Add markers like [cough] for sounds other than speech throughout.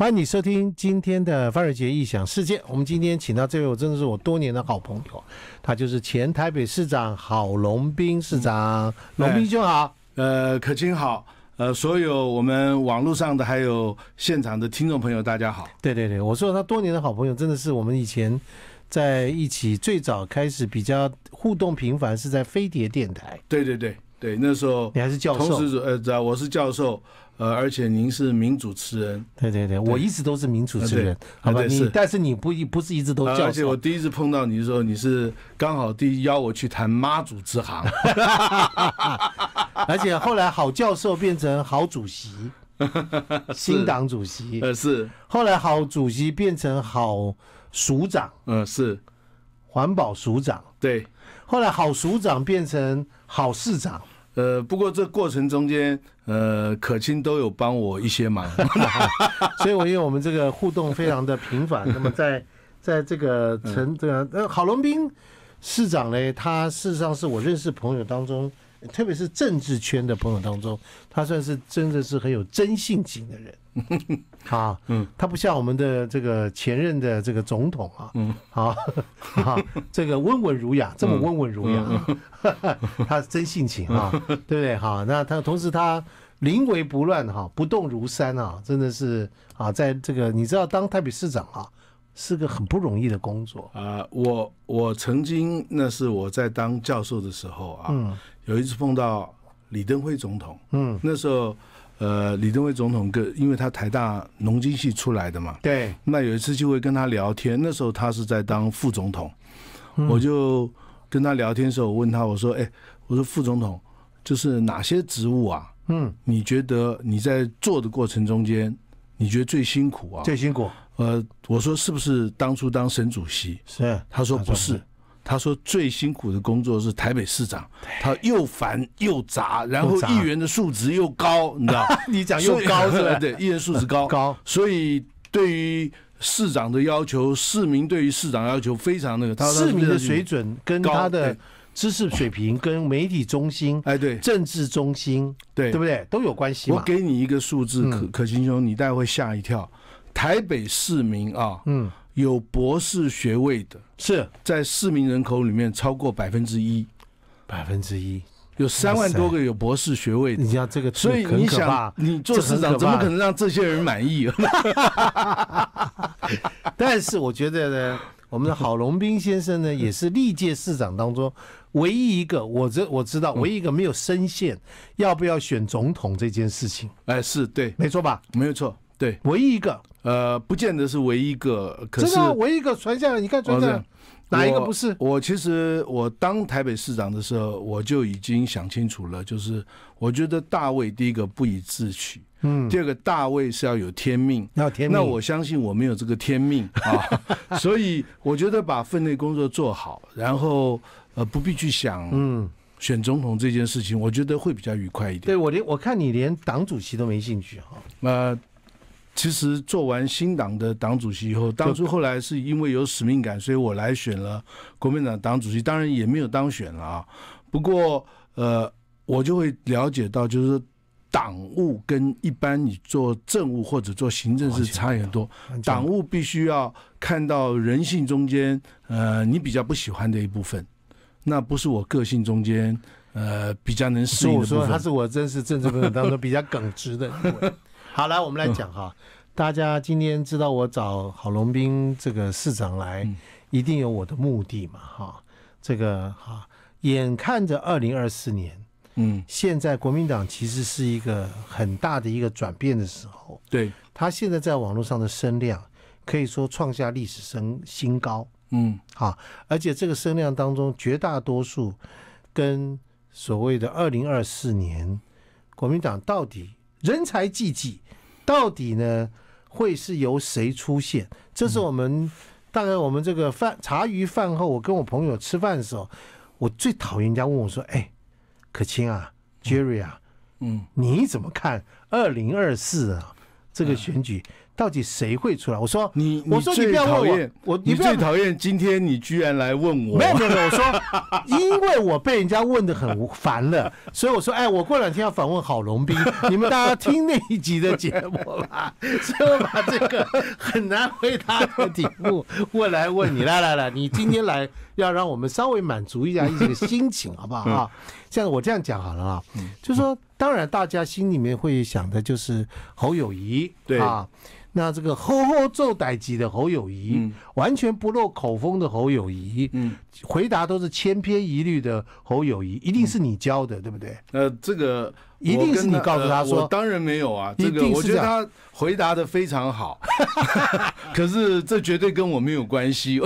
欢迎你收听今天的范瑞杰异想世界。我们今天请到这位，真的是我多年的好朋友，他就是前台北市长郝龙斌市长。龙斌兄好，呃，可卿好，呃，所有我们网络上的还有现场的听众朋友，大家好。对对对，我说他多年的好朋友，真的是我们以前在一起最早开始比较互动频繁，是在飞碟电台。对对对对，那时候你还是教授，呃，我是教授。呃，而且您是名主持人，对对对，我一直都是名主持人，好吧？你但是你不一不是一直都叫。而且我第一次碰到你的时候，你是刚好第一邀我去谈妈祖之行，[laughs] 而且后来好教授变成好主席，[laughs] 新党主席，呃是。后来好主席变成好署长，嗯是，环保署长，对。后来好署长变成好市长，呃不过这过程中间。呃，可亲都有帮我一些忙，[laughs] [laughs] 所以我因为我们这个互动非常的频繁。[laughs] 那么，在在这个陈这个呃郝龙斌市长呢，他事实上是我认识朋友当中。特别是政治圈的朋友当中，他算是真的是很有真性情的人 [laughs] 啊。嗯，他不像我们的这个前任的这个总统啊。嗯，好，哈，这个温文儒雅，这么温文儒雅，[laughs] 他是真性情啊，[laughs] 对不对哈？那他同时他临危不乱哈，不动如山啊，真的是啊，在这个你知道当台北市长啊。是个很不容易的工作啊！我我曾经那是我在当教授的时候啊，有一次碰到李登辉总统，嗯，那时候呃，李登辉总统跟因为他台大农经系出来的嘛，对，那有一次就会跟他聊天，那时候他是在当副总统，我就跟他聊天的时候，我问他我说，哎，我说副总统就是哪些职务啊？嗯，你觉得你在做的过程中间，你觉得最辛苦啊？最辛苦。呃，我说是不是当初当省主席？是。他说不是，他说最辛苦的工作是台北市长，他又烦又杂，然后议员的素质又高，你知道？[laughs] 你讲又高是吧？[laughs] 对，议员素质高 [laughs] 高，所以对于市长的要求，市民对于市长要求非常那个。他市民的水准跟他的知识水平跟媒体中心，哎对，政治中心，对对不对？都有关系。我给你一个数字，可可心兄，你大概会吓一跳。台北市民啊，嗯，有博士学位的，是在市民人口里面超过百分之一，百分之一有三万多个有博士学位。的，你要这个，所以你想，你做市长怎么可能让这些人满意？[laughs] 但是我觉得呢，我们的郝龙斌先生呢，也是历届市长当中唯一一个，我这我知道唯一一个没有声线。要不要选总统这件事情？哎，是对，没错吧？没有错，对，唯一一个。呃，不见得是唯一一个，可是唯一一个传下来，你看传下来哪一个不是？我其实我当台北市长的时候，我就已经想清楚了，就是我觉得大卫第一个不以自取，嗯，第二个大卫是要有天命，要天命。那我相信我没有这个天命啊，[laughs] 所以我觉得把分内工作做好，然后呃不必去想嗯选总统这件事情，我觉得会比较愉快一点。对我连我看你连党主席都没兴趣哈？那。其实做完新党的党主席以后，当初后来是因为有使命感，所以我来选了国民党党主席，当然也没有当选了啊。不过，呃，我就会了解到，就是党务跟一般你做政务或者做行政是差很多。党务必须要看到人性中间，呃，你比较不喜欢的一部分，那不是我个性中间，呃，比较能适应的部分。所以我说他是我真是政治部分当中比较耿直的。一好，来我们来讲哈，大家今天知道我找郝龙斌这个市长来，一定有我的目的嘛哈。这个哈，眼看着二零二四年，嗯，现在国民党其实是一个很大的一个转变的时候，对，他现在在网络上的声量可以说创下历史新新高，嗯，好，而且这个声量当中绝大多数跟所谓的二零二四年国民党到底。人才济济，到底呢会是由谁出现？这是我们大概我们这个饭茶余饭后，我跟我朋友吃饭的时候，我最讨厌人家问我说：“哎，可清啊，Jerry 啊，嗯，你怎么看二零二四啊这个选举？”到底谁会出来？我说你，我说你不要问我，我你最讨厌今天你居然来问我。没有没有，我说，[laughs] 因为我被人家问的很烦了，所以我说，哎，我过两天要访问郝龙斌，[laughs] 你们大家听那一集的节目吧。所以我把这个很难回答的题目问 [laughs] 来问你，来来来，你今天来要让我们稍微满足一下自己的心情，好不好？像我这样讲好了啊，就是说当然，大家心里面会想的就是侯友谊，对啊，那这个吼吼做歹级的侯友谊，完全不露口风的侯友谊，嗯，回答都是千篇一律的侯友谊，一定是你教的，对不对？呃，这个一定是你告诉他说，当然没有啊，这个我觉得他回答的非常好，[laughs] 可是这绝对跟我没有关系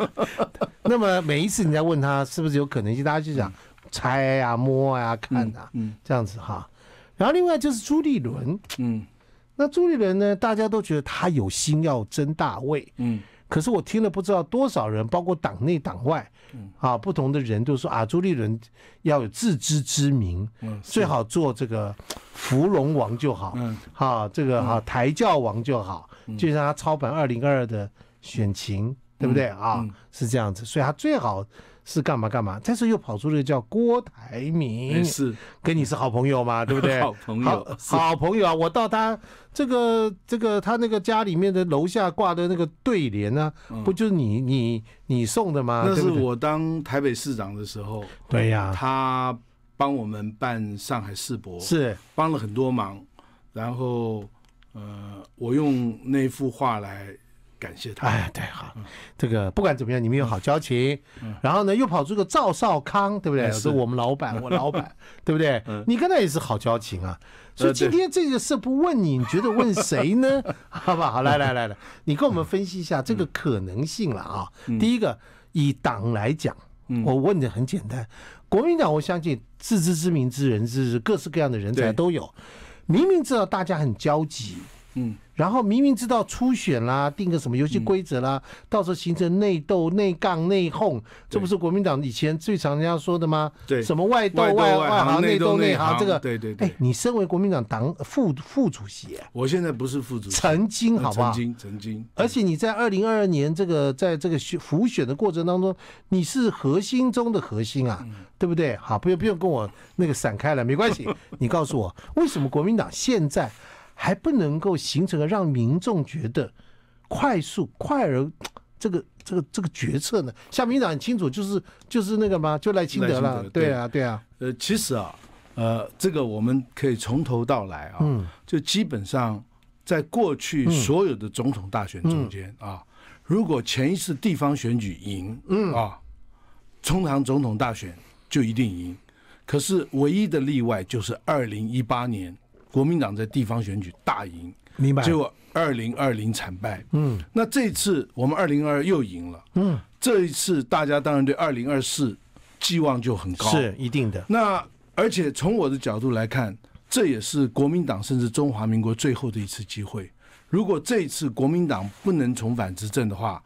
[laughs] 那么每一次你在问他是不是有可能性，大家就想。猜呀摸呀看啊，嗯，这样子哈。然后另外就是朱立伦，嗯，那朱立伦呢，大家都觉得他有心要争大位，嗯，可是我听了不知道多少人，包括党内党外，嗯啊，不同的人都说啊，朱立伦要有自知之明，嗯，最好做这个芙蓉王就好，嗯，哈，这个哈台教王就好，就像他操办二零二的选情，对不对啊？是这样子，所以他最好。是干嘛干嘛？但是又跑出去叫郭台铭，是跟你是好朋友嘛？[laughs] 对不对？好朋友，好朋友啊！我到他这个这个他那个家里面的楼下挂的那个对联呢，不就是你你你送的吗？那是我当台北市长的时候，对呀，他帮我们办上海世博，是帮了很多忙。然后，呃，我用那幅画来。感谢他。哎，对，好，这个不管怎么样，你们有好交情。然后呢，又跑出个赵少康，对不对？是我们老板，[laughs] 我老板，对不对？你跟他也是好交情啊。所以今天这个事不问你，你觉得问谁呢？[laughs] 好吧，好，来来来来，你跟我们分析一下这个可能性了啊。第一个，以党来讲，我问的很简单，国民党，我相信自知之明之人是各式各样的人才都有，明明知道大家很焦急，嗯。然后明明知道初选啦，定个什么游戏规则啦，到时候形成内斗、内杠、内讧，这不是国民党以前最常人家说的吗？对，什么外斗外外行、内斗内行，这个对对对。哎，你身为国民党党副副主席啊？我现在不是副主席，曾经好不好？曾经曾经。而且你在二零二二年这个在这个选浮选的过程当中，你是核心中的核心啊，对不对？好，不用不用跟我那个散开了，没关系。[laughs] 你告诉我，为什么国民党现在？还不能够形成让民众觉得快速快而 [tsk] 这个这个这个决策呢？夏明长很清楚，就是就是那个嘛，就赖清德了，对啊，对啊。呃，其实啊，呃，这个我们可以从头到来啊，就基本上在过去所有的总统大选中间啊，如果前一次地方选举赢，嗯啊，通常总统大选就一定赢。可是唯一的例外就是二零一八年。国民党在地方选举大赢，明白？结果二零二零惨败。嗯，那这次我们二零二又赢了。嗯，这一次大家当然对二零二四寄望就很高，是一定的。那而且从我的角度来看，这也是国民党甚至中华民国最后的一次机会。如果这一次国民党不能重返执政的话，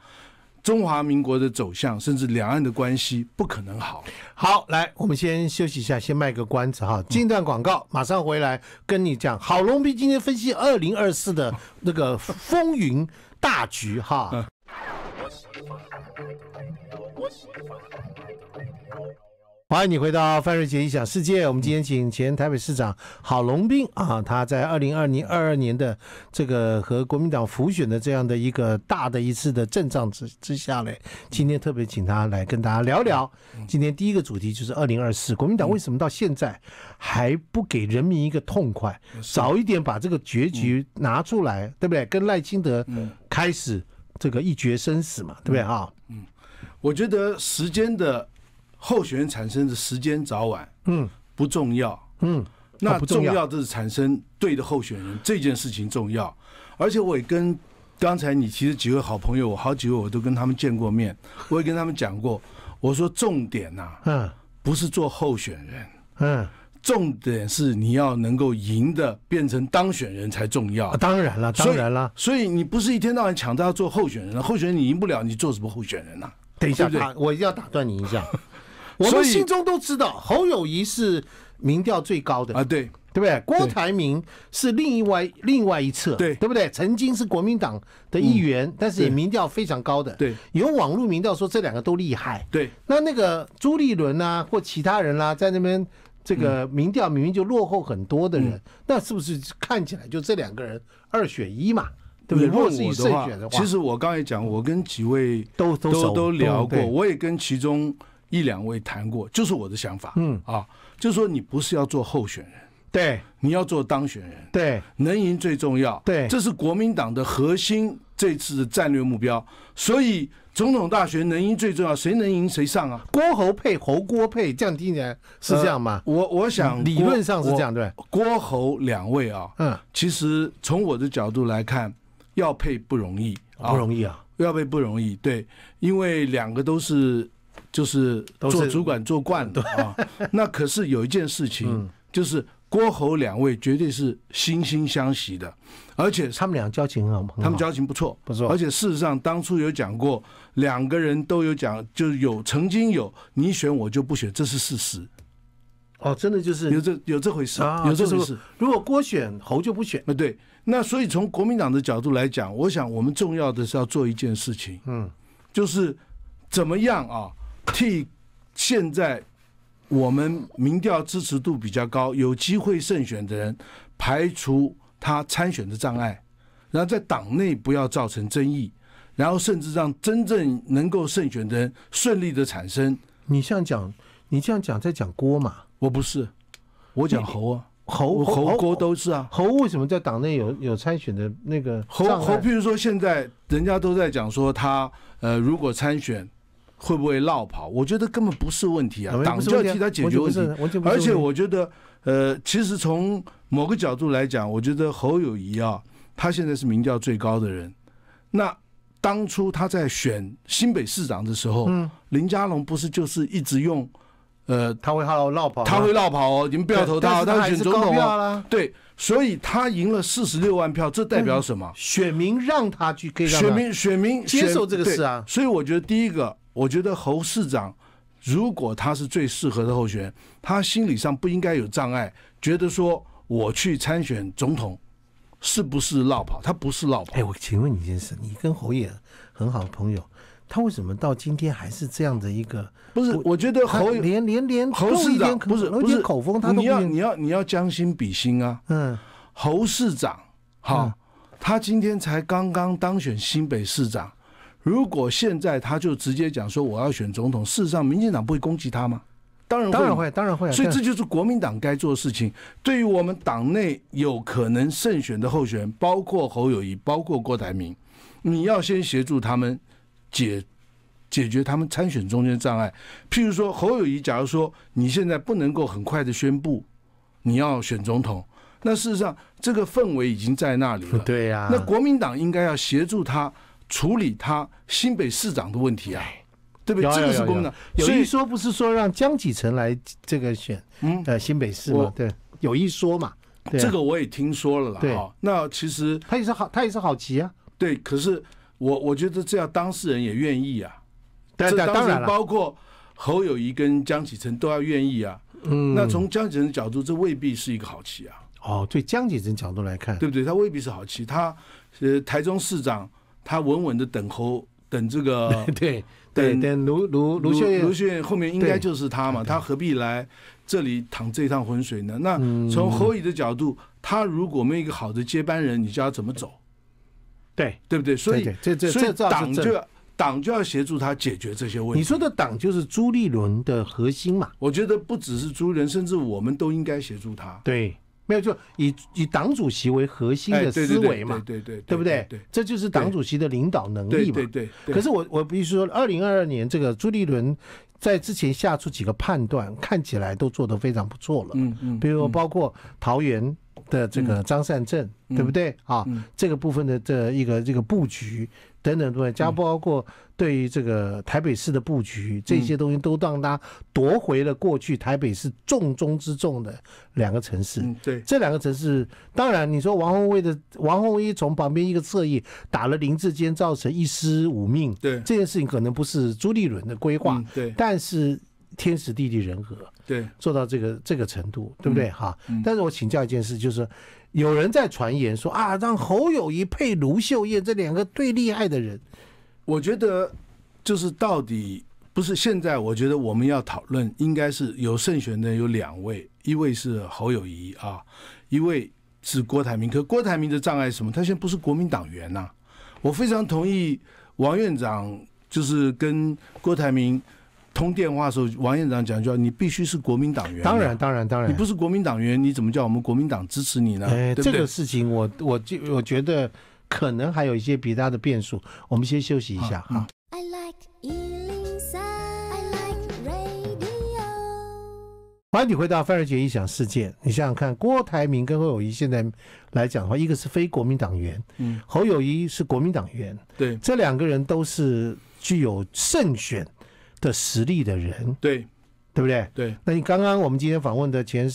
中华民国的走向，甚至两岸的关系，不可能好。好，来，我们先休息一下，先卖个关子哈。进一段广告，马上回来跟你讲。郝龙斌今天分析二零二四的那个风云大局哈。欢迎你回到范瑞杰一想世界。我们今天请前台北市长郝龙斌啊，他在二零二零二二年的这个和国民党浮选的这样的一个大的一次的阵仗之之下嘞，今天特别请他来跟大家聊聊。今天第一个主题就是二零二四国民党为什么到现在还不给人民一个痛快，早一点把这个结局拿出来，对不对？跟赖清德开始这个一决生死嘛，对不对啊？嗯，我觉得时间的。候选人产生的时间早晚，嗯，不重要，嗯，那不重要就是产生对的候选人，这件事情重要。而且我也跟刚才你其实几位好朋友，我好几位我都跟他们见过面，我也跟他们讲过，我说重点呐，嗯，不是做候选人，嗯，重点是你要能够赢的变成当选人才重要。当然了，当然了，所以你不是一天到晚抢着要做候选人了，候选人你赢不了，你做什么候选人呢？等一下，我我要打断你一下。[laughs] 我们心中都知道，侯友谊是民调最高的啊，对对不对？郭台铭是另外另外一侧，对对不对？曾经是国民党的一员，但是也民调非常高的，对。有网络民调说这两个都厉害，对。那那个朱立伦啊，或其他人啦，在那边这个民调明明就落后很多的人，那是不是看起来就这两个人二选一嘛？对不对？是以胜选的话，其实我刚才讲，我跟几位都都都聊过，我也跟其中。一两位谈过，就是我的想法。嗯啊，就是说你不是要做候选人，对，你要做当选人，对，能赢最重要，对，这是国民党的核心这次的战略目标。所以总统大选能赢最重要，谁能赢谁上啊？郭侯配侯郭配，降低一点，是这样吗？我我想理论上是这样，对。郭侯两位啊，嗯，其实从我的角度来看，要配不容易，不容易啊，要配不容易，对，因为两个都是。就是做主管做惯了啊，那可是有一件事情，就是郭侯两位绝对是惺惺相惜的，而且他们俩交情很，好，他们交情不错，不错。而且事实上当初有讲过，两个人都有讲，就是有曾经有你选我就不选，这是事实。哦，真的就是有这有这回事，有这回事。如果郭选侯就不选，那对。那所以从国民党的角度来讲，我想我们重要的是要做一件事情，嗯，就是怎么样啊？替现在我们民调支持度比较高、有机会胜选的人排除他参选的障碍，然后在党内不要造成争议，然后甚至让真正能够胜选的人顺利的产生。你这样讲，你这样讲在讲郭嘛？我不是，我讲侯啊，侯侯郭都是啊。侯为什么在党内有有参选的那个？侯侯，譬如说现在人家都在讲说他呃，如果参选。会不会落跑？我觉得根本不是问题啊。党就要替他解决问题。而且我觉得，呃，其实从某个角度来讲，我觉得侯友谊啊，他现在是民调最高的人。那当初他在选新北市长的时候，林佳龙不是就是一直用，呃，他会好绕跑，他会绕跑哦，你们不要投他，他会选总统了。对，所以他赢了四十六万票，这代表什么？选民让他去可以，选民选民接受这个事啊。所以我觉得第一个。我觉得侯市长如果他是最适合的候选人，他心理上不应该有障碍，觉得说我去参选总统是不是落跑？他不是落跑。哎，我请问你一件事，你跟侯爷很好的朋友，他为什么到今天还是这样的一个？不是，我觉得侯连连连侯市长不是，不是口风，他你要你要你要将心比心啊。嗯，侯市长，好，他今天才刚刚当选新北市长。如果现在他就直接讲说我要选总统，事实上，民进党不会攻击他吗？当然，当然会，当然会。所以这就是国民党该做的事情。对于我们党内有可能胜选的候选人，包括侯友谊，包括郭台铭，你要先协助他们解解决他们参选中间障碍。譬如说，侯友谊，假如说你现在不能够很快的宣布你要选总统，那事实上这个氛围已经在那里了。对呀，那国民党应该要协助他。处理他新北市长的问题啊，对不对？这个是功能。有一说不是说让江启臣来这个选，嗯，呃，新北市嘛，对，有一说嘛。这个我也听说了啦。对，那其实他也是好，他也是好棋啊。对，可是我我觉得这要当事人也愿意啊，这当然包括侯友谊跟江启臣都要愿意啊。嗯，那从江启臣角度，这未必是一个好棋啊。哦，对，江启臣角度来看，对不对？他未必是好棋。他呃，台中市长。他稳稳的等候，等这个 [laughs] 对，等等卢卢卢卢卢俊后面应该就是他嘛，他何必来这里趟这趟浑水呢？那从侯乙的角度，他如果没一个好的接班人，你叫他怎么走？对对不对？所以这这所以党就要党就要协助他解决这些问题。你说的党就是朱立伦的核心嘛？我觉得不只是朱立伦，甚至我们都应该协助他。对。没有，就以以党主席为核心的思维嘛，对对对，对不对？这就是党主席的领导能力嘛。对对。可是我我比如说，二零二二年这个朱立伦在之前下出几个判断，看起来都做得非常不错了。嗯嗯。比如包括桃园的这个张善政，对不对？啊，这个部分的这一个这个布局。等等东西，加包括对于这个台北市的布局，这些东西都让他夺回了过去台北市重中之重的两个城市。对这两个城市，当然你说王宏卫的王宏一从旁边一个侧翼打了林志坚，造成一失五命。对这件事情，可能不是朱立伦的规划。对，但是。天时地利人和，对，做到这个这个程度，对不对？哈，但是我请教一件事，就是有人在传言说啊，让侯友谊配卢秀燕这两个最厉害的人，我觉得就是到底不是现在，我觉得我们要讨论应该是有胜选的有两位，一位是侯友谊啊，一位是郭台铭。可郭台铭的障碍是什么？他现在不是国民党员呐。我非常同意王院长，就是跟郭台铭。通电话的时候，王院长讲，就说你必须是国民党员，当然当然当然，你不是国民党员，你怎么叫我们国民党支持你呢？哎，这个事情我我我我觉得可能还有一些其他的变数，我们先休息一下哈。欢迎你回到范儿姐一响世界。你想想看，郭台铭跟侯友谊现在来讲的话，一个是非国民党员，嗯，侯友谊是国民党员，对，这两个人都是具有胜选。的实力的人，对对不对？对。那你刚刚我们今天访问的前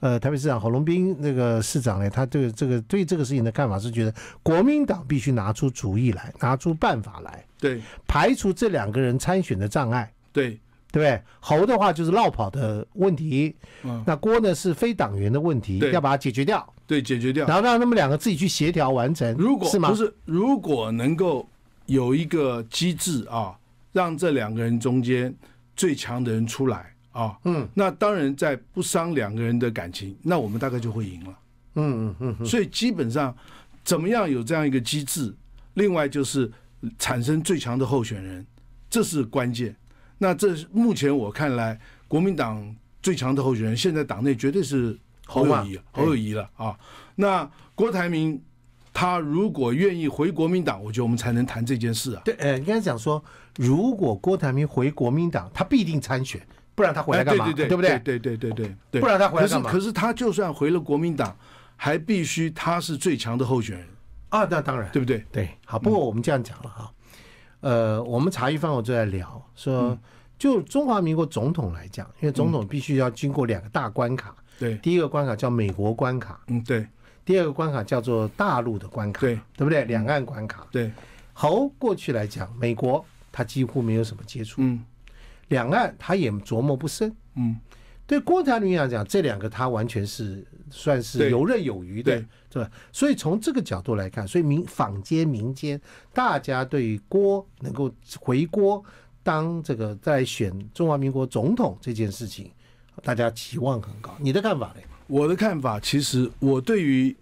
呃台北市长侯龙斌那个市长呢？他对这个对这个事情的看法是觉得国民党必须拿出主意来，拿出办法来，对，排除这两个人参选的障碍，对对不对？侯的话就是绕跑的问题，嗯，那郭呢是非党员的问题，要把它解决掉，对，解决掉，然后让他们两个自己去协调完成。如果是吗？是，如果能够有一个机制啊。让这两个人中间最强的人出来啊，嗯，那当然在不伤两个人的感情，那我们大概就会赢了，嗯嗯嗯。所以基本上怎么样有这样一个机制，另外就是产生最强的候选人，这是关键。那这目前我看来，国民党最强的候选人现在党内绝对是侯友谊侯友谊了啊。那郭台铭他如果愿意回国民党，我觉得我们才能谈这件事啊。对，哎，你刚才讲说。如果郭台铭回国民党，他必定参选，不然他回来干嘛？对对对，对不对？对对对对对，不然他回来干嘛？可是，他就算回了国民党，还必须他是最强的候选人啊！那当然，对不对？对，好。不过我们这样讲了哈，呃，我们茶余饭后就在聊说，就中华民国总统来讲，因为总统必须要经过两个大关卡，对，第一个关卡叫美国关卡，嗯，对，第二个关卡叫做大陆的关卡，对，对不对？两岸关卡，对。好，过去来讲，美国。他几乎没有什么接触，嗯，两岸他也琢磨不深，嗯，对郭台铭来讲，这两个他完全是算是游刃有余的，对吧？所以从这个角度来看，所以民坊间民间大家对郭能够回郭当这个再选中华民国总统这件事情，大家期望很高。你的看法呢？我的看法其实我对于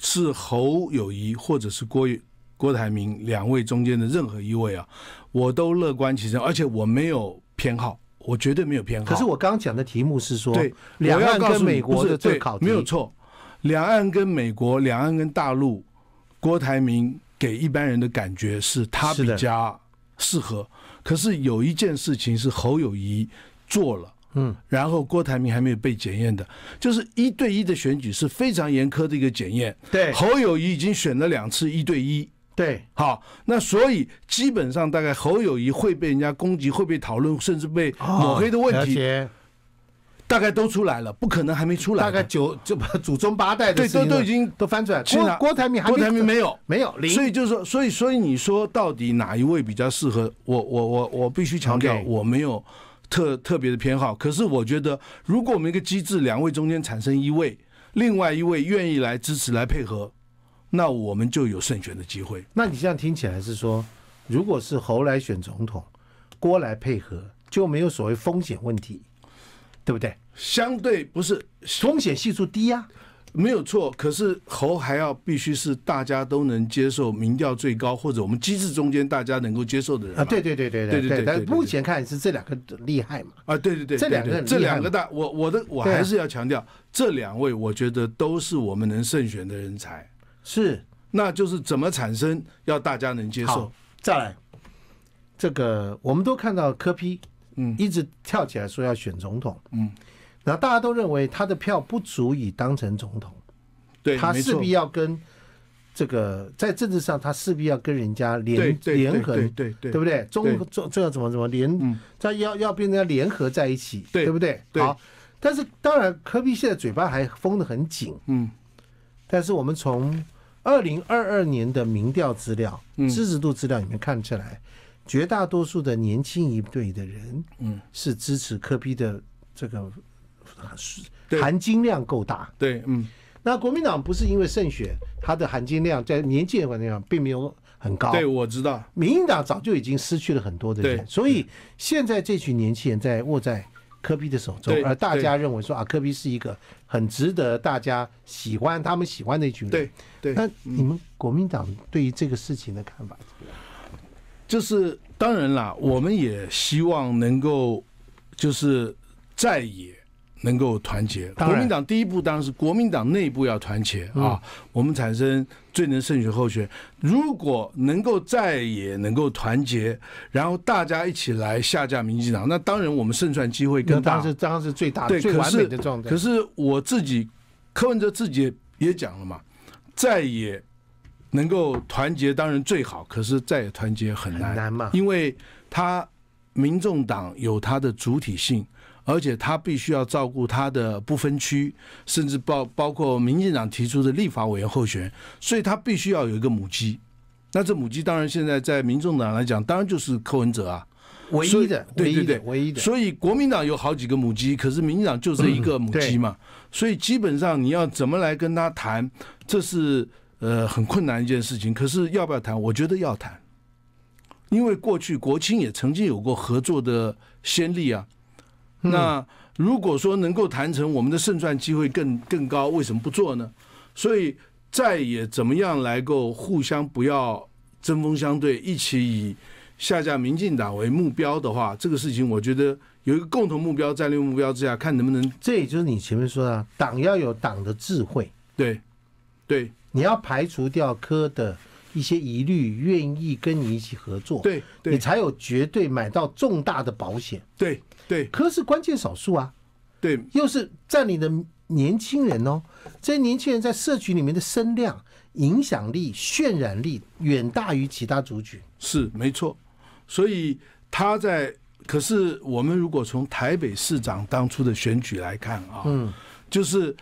是侯友谊或者是郭。郭台铭两位中间的任何一位啊，我都乐观其成，而且我没有偏好，我绝对没有偏好。可是我刚讲的题目是说，对，两岸跟美国的对考没有错。两岸跟美国，两岸跟大陆，郭台铭给一般人的感觉是他比较适合。可是有一件事情是侯友谊做了，嗯，然后郭台铭还没有被检验的，就是一对一的选举是非常严苛的一个检验。对，侯友谊已经选了两次一对一。对，好，那所以基本上大概侯友谊会被人家攻击，会被讨论，甚至被抹黑的问题，大概都出来了，不可能还没出来。大概九就祖宗八代的事都都已经都翻出来郭郭台铭，郭台铭没有没有，所以就是说，所以所以你说到底哪一位比较适合？我我我我必须强调，我没有特特别的偏好。可是我觉得，如果我们一个机制，两位中间产生一位，另外一位愿意来支持来配合。那我们就有胜选的机会。那你这样听起来是说，如果是侯来选总统，郭来配合，就没有所谓风险问题，对不对？相对不是风险系数低呀，没有错。可是侯还要必须是大家都能接受，民调最高，或者我们机制中间大家能够接受的人啊。对对对对对对。但目前看是这两个厉害嘛？啊，对对对，这两个这两个大，我我的我还是要强调，这两位我觉得都是我们能胜选的人才。是，那就是怎么产生要大家能接受。再来，这个我们都看到科批，嗯，一直跳起来说要选总统，嗯，然后大家都认为他的票不足以当成总统，对他势必要跟这个在政治上他势必要跟人家联联合，对对对，对不对？中中这要怎么怎么联？他要要跟人家联合在一起，对不对？好，但是当然科比现在嘴巴还封的很紧，嗯，但是我们从二零二二年的民调资料、支持度资料里面看出来，绝大多数的年轻一辈的人，嗯，是支持科比的这个含金量够大。对，嗯。那国民党不是因为胜选，它的含金量在年鉴环境上并没有很高。对，我知道。民进党早就已经失去了很多的人，所以现在这群年轻人在握在。科比的手中，而大家认为说啊，科比是一个很值得大家喜欢、他们喜欢的一群人。对，那你们国民党对于这个事情的看法，就是当然啦，我们也希望能够，就是在也。能够团结，国民党第一步，当然是国民党内部要团结啊。我们产生最能胜选候选如果能够再也能够团结，然后大家一起来下架民进党，那当然我们胜算机会更大。是当时最大的最完美的状态。可是我自己柯文哲自己也讲了嘛，再也能够团结当然最好，可是再也团结很难嘛，因为他民众党有他的主体性。而且他必须要照顾他的不分区，甚至包包括民进党提出的立法委员候选，所以他必须要有一个母鸡。那这母鸡当然现在在民众党来讲，当然就是柯文哲啊，唯一的，对对对，唯一的。所以国民党有好几个母鸡，可是民进党就是一个母鸡嘛。所以基本上你要怎么来跟他谈，这是呃很困难一件事情。可是要不要谈？我觉得要谈，因为过去国青也曾经有过合作的先例啊。那如果说能够谈成，我们的胜算机会更更高，为什么不做呢？所以再也怎么样来够互相不要针锋相对，一起以下架民进党为目标的话，这个事情我觉得有一个共同目标、战略目标之下，看能不能。这也就是你前面说的，党要有党的智慧，对，对，你要排除掉科的。一些疑虑，愿意跟你一起合作，对你才有绝对买到重大的保险。对对，可是关键少数啊，对，又是占领的年轻人哦。这些年轻人在社群里面的声量、影响力、渲染力远大于其他族群，是没错。所以他在，可是我们如果从台北市长当初的选举来看啊，嗯，就是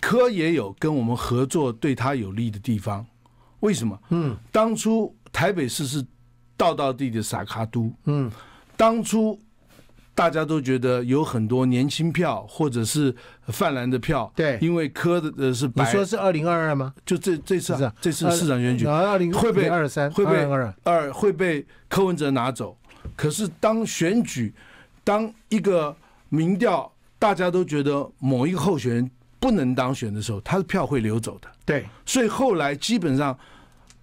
科也有跟我们合作对他有利的地方。为什么？嗯，当初台北市是道道地的傻卡都。嗯，当初大家都觉得有很多年轻票或者是泛蓝的票。对，因为科的呃是。你说是二零二二吗？就这这次这次市长选举，二零会被二三会被二二会被柯文哲拿走。可是当选举，当一个民调，大家都觉得某一个候选人不能当选的时候，他的票会流走的。对，所以后来基本上。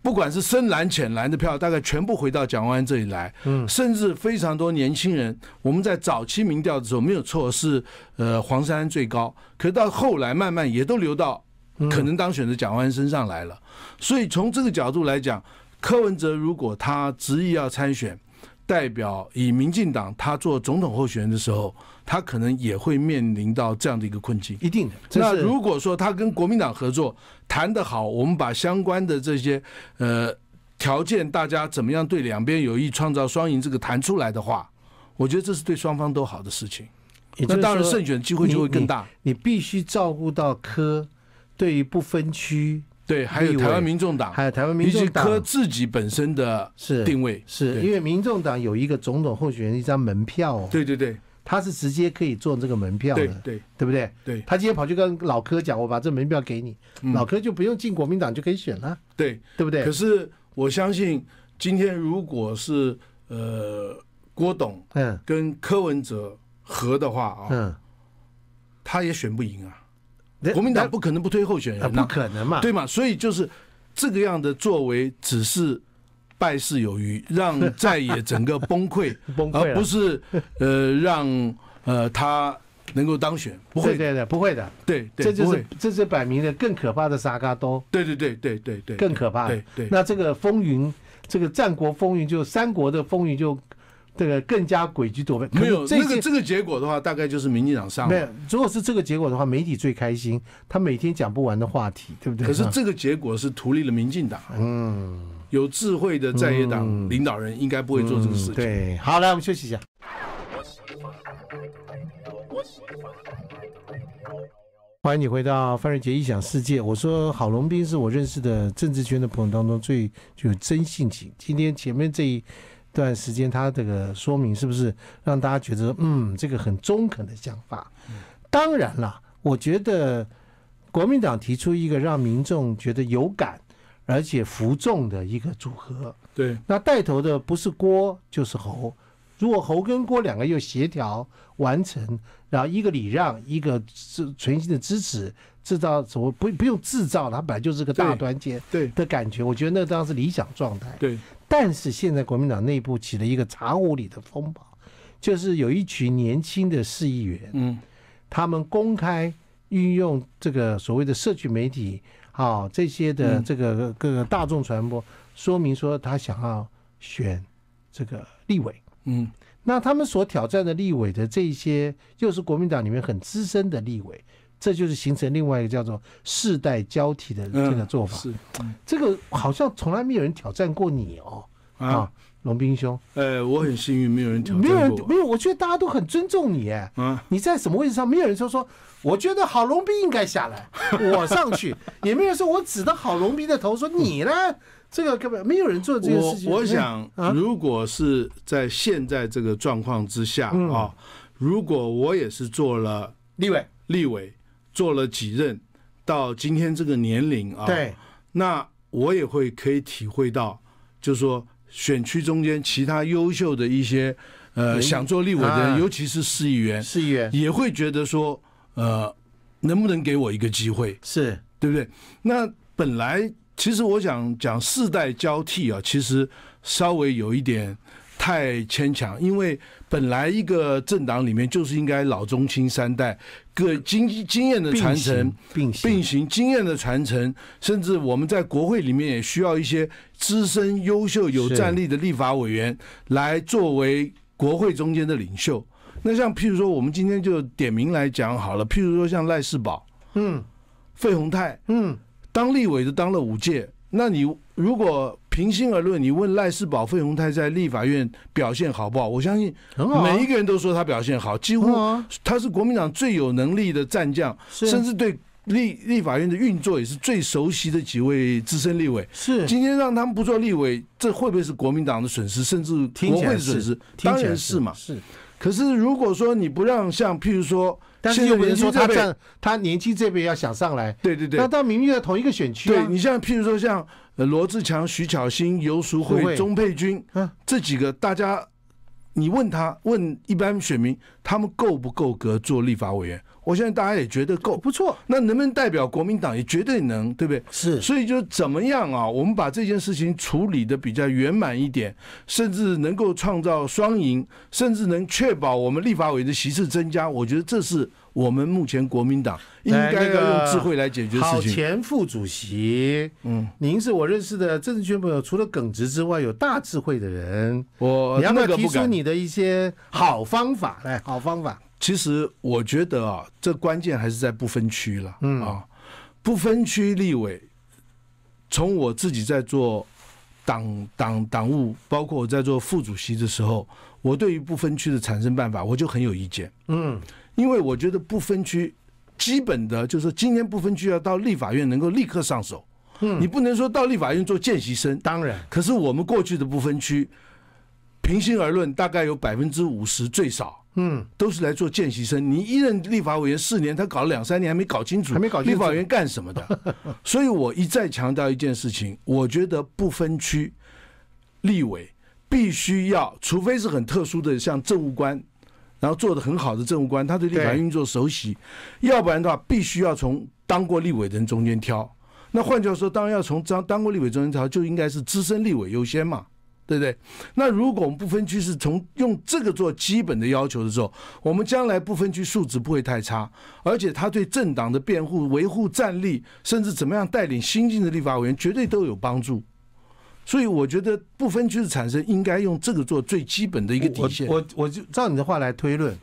不管是深蓝、浅蓝的票，大概全部回到蒋万安这里来，甚至非常多年轻人，我们在早期民调的时候没有错，是呃黄珊珊最高，可到后来慢慢也都流到可能当选的蒋万安身上来了。所以从这个角度来讲，柯文哲如果他执意要参选，代表以民进党他做总统候选人的时候。他可能也会面临到这样的一个困境，一定的。那如果说他跟国民党合作谈得好，我们把相关的这些呃条件，大家怎么样对两边有益，创造双赢，这个谈出来的话，我觉得这是对双方都好的事情。那当然胜选机会就会更大。你必须照顾到科对于不分区，对，还有台湾民众党，还有台湾民众党科自己本身的是定位，是因为民众党有一个总统候选人一张门票，对对对。他是直接可以做这个门票的，对对，对不对？对，他今天跑去跟老柯讲：“我把这门票给你，老柯就不用进国民党就可以选了。”对，对不对？可是我相信，今天如果是呃郭董嗯跟柯文哲合的话啊，嗯，他也选不赢啊，国民党不可能不推候选人，不可能嘛，对嘛？所以就是这个样的作为只是。败事有余，让在野整个崩溃，[laughs] 崩溃，而不是呃让呃他能够当选，不会，对的，不会的，对，这就是这是摆明了更可怕的沙嘎多，对对对对对对，更可怕对的。那这个风云，这个战国风云，就三国的风云，就这个更加诡谲多变。没有这个这个结果的话，大概就是民进党上了。没有，如果是这个结果的话，媒体最开心，他每天讲不完的话题，对不对？可是这个结果是屠立了民进党，嗯。有智慧的在野党领导人应该不会做这个事情。对，好来我们休息一下。欢迎你回到范瑞杰异想世界。我说郝龙斌是我认识的政治圈的朋友当中最具有真性情。今天前面这一段时间，他这个说明是不是让大家觉得嗯，这个很中肯的想法？当然了，我觉得国民党提出一个让民众觉得有感。而且服众的一个组合，对，那带头的不是郭就是侯，如果侯跟郭两个又协调完成，然后一个礼让，一个是存心的支持，制造什么不不用制造它本来就是个大团结对的感觉，我觉得那当然是理想状态。对，但是现在国民党内部起了一个茶壶里的风暴，就是有一群年轻的市议员，嗯，他们公开运用这个所谓的社区媒体。好，这些的这个各个大众传播说明说他想要选这个立委，嗯，那他们所挑战的立委的这些又是国民党里面很资深的立委，这就是形成另外一个叫做世代交替的这个做法。是，这个好像从来没有人挑战过你哦，啊。龙斌兄，哎，我很幸运，没有人挑战没有，没有，我觉得大家都很尊重你。嗯，你在什么位置上，没有人说说，我觉得郝龙斌应该下来，[laughs] 我上去，也没有人说我指着郝龙斌的头说你呢。这个根本没有人做这件事情。我想，如果是在现在这个状况之下啊，如果我也是做了立委，立委做了几任，到今天这个年龄啊，对，那我也会可以体会到，就是说。选区中间其他优秀的一些呃想做立委的人，尤其是市议员，市议员也会觉得说，呃，能不能给我一个机会？是，对不对？那本来其实我想讲世代交替啊，其实稍微有一点太牵强，因为。本来一个政党里面就是应该老中青三代各经经验的传承并行并行经验的传承，甚至我们在国会里面也需要一些资深、优秀、有战力的立法委员来作为国会中间的领袖。那像譬如说，我们今天就点名来讲好了，譬如说像赖世宝，嗯，费洪泰，嗯，当立委都当了五届，那你如果。平心而论，你问赖世宝、费鸿泰在立法院表现好不好？我相信每一个人都说他表现好，几乎他是国民党最有能力的战将，甚至对立立法院的运作也是最熟悉的几位资深立委。是今天让他们不做立委，这会不会是国民党的损失，甚至国会的损失？当然是嘛。是，可是如果说你不让，像譬如说。但是又不能说他他年纪这边要想上来，对对对，那到明明在同一个选区。对你像譬如说像罗志强、徐巧芯、游淑慧、钟佩君这几个，大家你问他问一般选民，他们够不够格做立法委员？我现在大家也觉得够不错，那能不能代表国民党也绝对能，对不对？是，所以就怎么样啊？我们把这件事情处理的比较圆满一点，甚至能够创造双赢，甚至能确保我们立法委的席次增加。我觉得这是我们目前国民党应该要用智慧来解决事情。前副主席，嗯，您是我认识的政治圈朋友，除了耿直之外，有大智慧的人，我能不能提出你的一些好方法？来，好方法。其实我觉得啊，这关键还是在不分区了。嗯啊，不分区立委，从我自己在做党党党务，包括我在做副主席的时候，我对于不分区的产生办法我就很有意见。嗯，因为我觉得不分区，基本的就是今天不分区要到立法院能够立刻上手。嗯，你不能说到立法院做见习生，当然。可是我们过去的不分区，平心而论，大概有百分之五十最少。嗯，都是来做见习生。你一任立法委员四年，他搞了两三年还没搞清楚，还没搞清立法委员干什么的。[laughs] 所以，我一再强调一件事情：，我觉得不分区，立委必须要，除非是很特殊的，像政务官，然后做的很好的政务官，他对立法运作熟悉，要不然的话，必须要从当过立委的人中间挑。那换句话说，当然要从当当过立委中间挑，就应该是资深立委优先嘛。对不对？那如果我们不分区是从用这个做基本的要求的时候，我们将来不分区素质不会太差，而且他对政党的辩护、维护战力，甚至怎么样带领新进的立法委员，绝对都有帮助。所以我觉得不分区的产生应该用这个做最基本的一个底线。我我就照你的话来推论，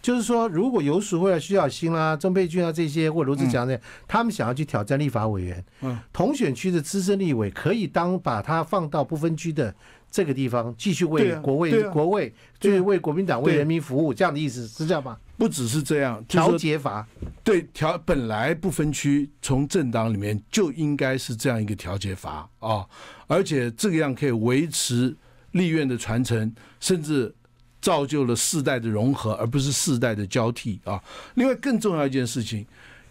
就是说，如果有时候要徐小新啦、曾佩君啊这些，或卢志强这些，他们想要去挑战立法委员，嗯，同选区的资深立委可以当把他放到不分区的。这个地方继续为国为国为就是为国民党为人民服务，这样的意思是这样吗？不只是这样，调节阀，对调本来不分区，从政党里面就应该是这样一个调节阀啊，而且这个样可以维持立院的传承，甚至造就了世代的融合，而不是世代的交替啊。另外，更重要一件事情。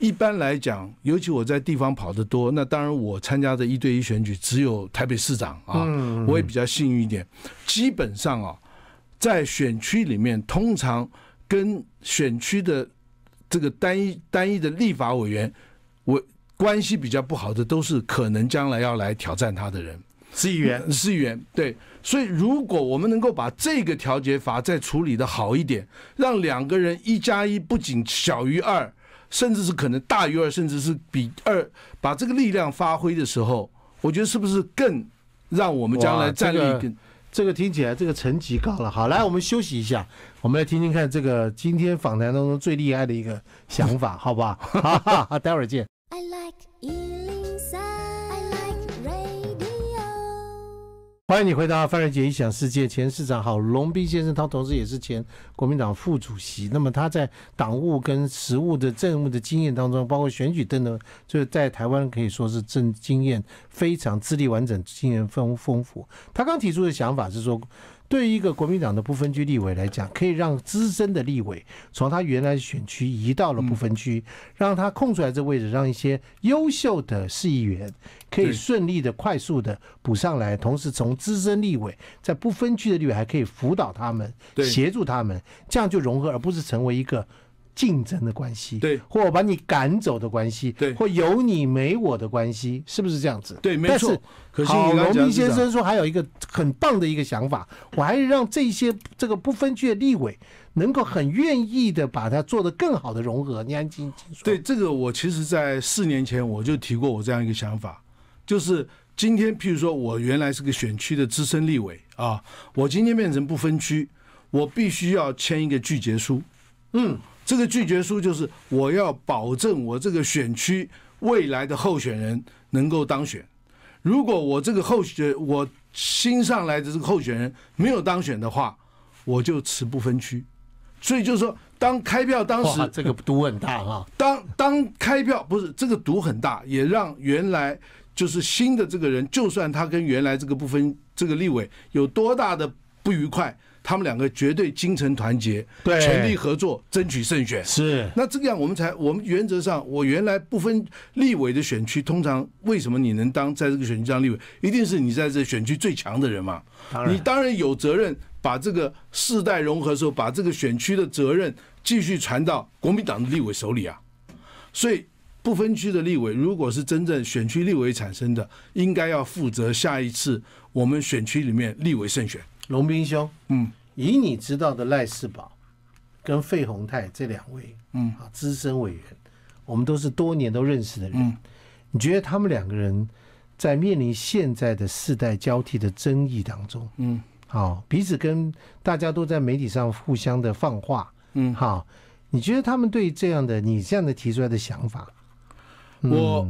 一般来讲，尤其我在地方跑的多，那当然我参加的一对一选举只有台北市长啊，我也比较幸运一点。基本上啊，在选区里面，通常跟选区的这个单一单一的立法委员，我关系比较不好的，都是可能将来要来挑战他的人。是议员，是议员，对。所以如果我们能够把这个调节法再处理的好一点，让两个人一加一不仅小于二。甚至是可能大于二，甚至是比二把这个力量发挥的时候，我觉得是不是更让我们将来战力更？这个听起来这个层级高了。好，来我们休息一下，我们来听听看这个今天访谈当中最厉害的一个想法，好不好？[laughs] 好，待会儿见。欢迎你回到范瑞杰异想世界，前市长好，龙斌先生，他同时也是前国民党副主席。那么他在党务跟实务的政务的经验当中，包括选举等等，就是在台湾可以说是政经验非常资历完整，经验丰丰富。他刚提出的想法是说。对于一个国民党的不分区立委来讲，可以让资深的立委从他原来的选区移到了不分区，让他空出来这位置，让一些优秀的市议员可以顺利的、快速的补上来。同时，从资深立委在不分区的立委还可以辅导他们、协助他们，这样就融合，而不是成为一个。竞争的关系，对，或把你赶走的关系，对，或有你没我的关系，是不是这样子？对，没错。可惜农民先生说还有一个很棒的一个想法，我还是让这些这个不分区的立委能够很愿意的把它做得更好的融合。你安静说，对这个我其实，在四年前我就提过我这样一个想法，就是今天，譬如说，我原来是个选区的资深立委啊，我今天变成不分区，我必须要签一个拒绝书，嗯。这个拒绝书就是我要保证我这个选区未来的候选人能够当选。如果我这个候选我新上来的这个候选人没有当选的话，我就持不分区。所以就是说，当开票当时，这个赌很大啊。当当开票不是这个赌很大，也让原来就是新的这个人，就算他跟原来这个不分这个立委有多大的不愉快。他们两个绝对精诚团结，全力合作，争取胜选。是，那这样我们才我们原则上，我原来不分立委的选区，通常为什么你能当在这个选区当立委，一定是你在这选区最强的人嘛？当你当然有责任把这个世代融合的时候，把这个选区的责任继续传到国民党的立委手里啊。所以，不分区的立委，如果是真正选区立委产生的，应该要负责下一次我们选区里面立委胜选。龙斌兄，嗯，以你知道的赖世宝跟费宏泰这两位，嗯啊，资深委员，我们都是多年都认识的人，嗯，你觉得他们两个人在面临现在的世代交替的争议当中，嗯，好，彼此跟大家都在媒体上互相的放话，嗯，好，你觉得他们对这样的你这样的提出来的想法，我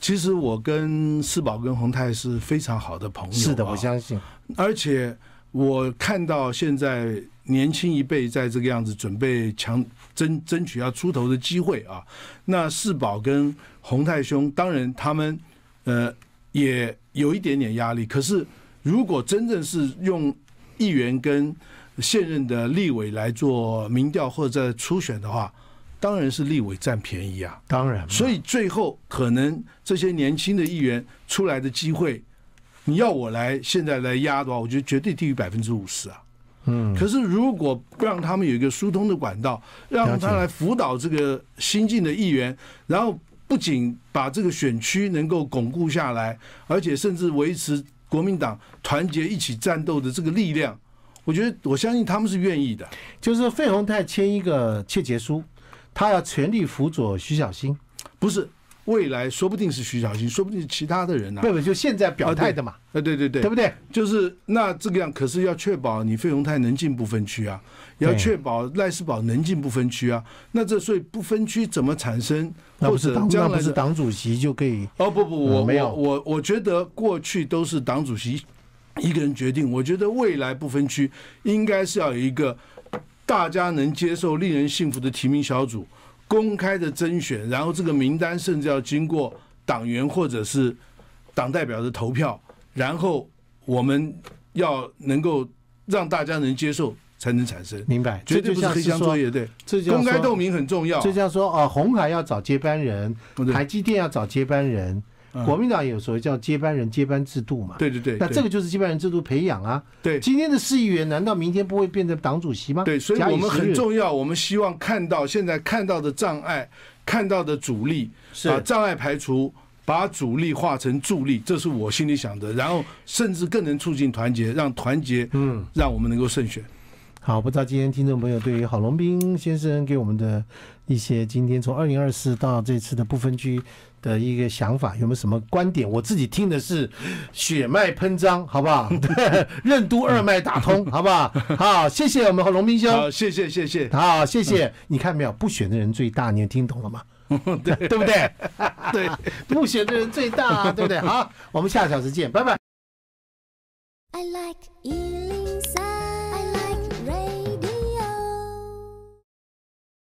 其实我跟世宝跟洪泰是非常好的朋友，是的，我相信，而且。我看到现在年轻一辈在这个样子准备强争争取要出头的机会啊，那世宝跟洪太兄当然他们呃也有一点点压力，可是如果真正是用议员跟现任的立委来做民调或者初选的话，当然是立委占便宜啊，当然，所以最后可能这些年轻的议员出来的机会。你要我来现在来压的话，我觉得绝对低于百分之五十啊。嗯，可是如果让他们有一个疏通的管道，让他来辅导这个新进的议员，然后不仅把这个选区能够巩固下来，而且甚至维持国民党团结一起战斗的这个力量，我觉得我相信他们是愿意的。就是费鸿泰签一个切结书，他要全力辅佐徐小新，不是。未来说不定是徐小新，说不定是其他的人啊。不不，就现在表态的嘛。呃，对对对，对不对？就是那这个样，可是要确保你费荣泰能进不分区啊，要确保赖世宝能进不分区啊。那这所以不分区怎么产生？那不是，那不是党主席就可以？哦不不，我没有。我我觉得过去都是党主席一个人决定。我觉得未来不分区应该是要有一个大家能接受、令人信服的提名小组。公开的甄选，然后这个名单甚至要经过党员或者是党代表的投票，然后我们要能够让大家能接受，才能产生。明白，绝对不是黑箱作业。对，这叫公开透明很重要。这叫说啊，红海要找接班人，台积电要找接班人。国民党也有所谓叫接班人接班制度嘛？对对对，那这个就是接班人制度培养啊。对，今天的市议员难道明天不会变成党主席吗？对，所以我们很重要，我们希望看到现在看到的障碍、看到的阻力，把障碍排除，把阻力化成助力，这是我心里想的。然后甚至更能促进团结，让团结，嗯，让我们能够胜选。好，不知道今天听众朋友对于郝龙斌先生给我们的一些今天从二零二四到这次的不分区的一个想法，有没有什么观点？我自己听的是血脉喷张，好不好？[laughs] 任督二脉打通，好不好？好，谢谢我们郝龙斌兄，谢谢谢谢，好，谢谢。你看没有，不选的人最大，你听懂了吗？[laughs] 对对不对？[laughs] 对，不选的人最大，对不对？好，我们下小时见，拜拜。